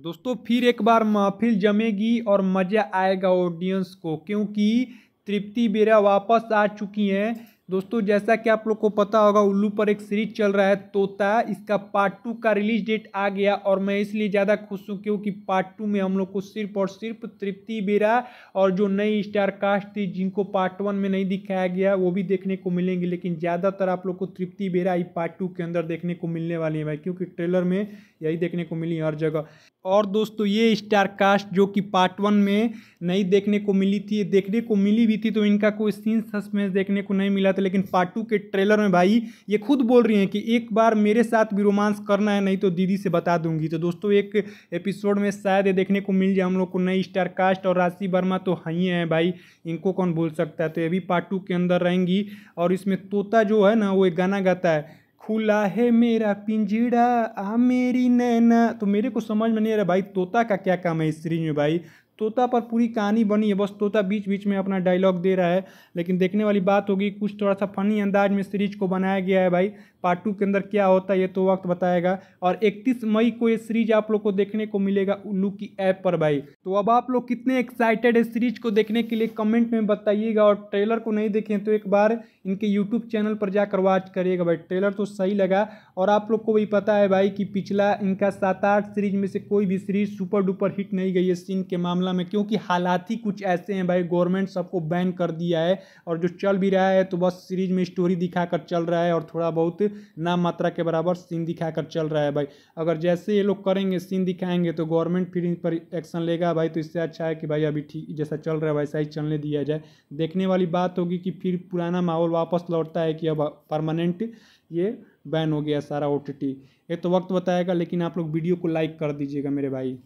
दोस्तों फिर एक बार महफिल जमेगी और मज़ा आएगा ऑडियंस को क्योंकि तृप्ति बेरा वापस आ चुकी हैं दोस्तों जैसा कि आप लोग को पता होगा उल्लू पर एक सीरीज चल रहा है तोता इसका पार्ट टू का रिलीज डेट आ गया और मैं इसलिए ज़्यादा खुश हूँ क्योंकि पार्ट टू में हम लोग को सिर्फ और सिर्फ तृप्ति बेरा और जो नई स्टार कास्ट थी जिनको पार्ट वन में नहीं दिखाया गया वो भी देखने को मिलेंगे लेकिन ज़्यादातर आप लोग को तृप्ति बेरा ही पार्ट टू के अंदर देखने को मिलने वाली है भाई क्योंकि ट्रेलर में यही देखने को मिली हर जगह और दोस्तों ये स्टार कास्ट जो कि पार्ट वन में नहीं देखने को मिली थी देखने को मिली भी थी तो इनका कोई सीन सस्पेंस देखने को नहीं मिला था लेकिन पार्ट टू के ट्रेलर में भाई ये खुद बोल रही हैं कि एक बार मेरे साथ भी रोमांस करना है नहीं तो दीदी से बता दूंगी तो दोस्तों एक एपिसोड में शायद ये देखने को मिल जाए हम लोग को नई स्टार कास्ट और राशि वर्मा तो हई हैं भाई इनको कौन बोल सकता है तो ये भी पार्ट टू के अंदर रहेंगी और इसमें तोता जो है ना वो एक गाना गाता है खुला है मेरा पिंजड़ा आ मेरी नैना तो मेरे को समझ में नहीं आ रहा भाई तोता का क्या काम है इस सीरीज में भाई तोता पर पूरी कहानी बनी है बस तोता बीच बीच में अपना डायलॉग दे रहा है लेकिन देखने वाली बात होगी कुछ थोड़ा सा फनी अंदाज में सीरीज को बनाया गया है भाई पार्ट टू के अंदर क्या होता है ये तो वक्त बताएगा और इकतीस मई को ये सीरीज आप लोग को देखने को मिलेगा उल्लू की ऐप पर भाई तो अब आप लोग कितने एक्साइटेड है सीरीज को देखने के लिए कमेंट में बताइएगा और ट्रेलर को नहीं देखें तो एक बार इनके यूट्यूब चैनल पर जाकर वॉच करिएगा भाई ट्रेलर तो सही लगा और आप लोग को भी पता है भाई कि पिछला इनका सात आठ सीरीज में से कोई भी सीरीज सुपर डुपर हिट नहीं गई है सीन के मामला में क्योंकि हालात ही कुछ ऐसे हैं भाई गवर्नमेंट सबको बैन कर दिया है और जो चल भी रहा है तो बस सीरीज में स्टोरी दिखाकर चल रहा है और थोड़ा बहुत नाम मात्रा के बराबर सीन दिखाकर चल रहा है भाई अगर जैसे ये लोग करेंगे सीन दिखाएंगे तो गवर्नमेंट फिर इन पर एक्शन लेगा भाई तो इससे अच्छा है कि भाई अभी ठीक जैसा चल रहा है वैसा ही चलने दिया जाए देखने वाली बात होगी कि फिर पुराना माहौल वापस लौटता है कि अब परमानेंट ये बैन हो गया सारा ओ ये तो वक्त बताएगा लेकिन आप लोग वीडियो को लाइक कर दीजिएगा मेरे भाई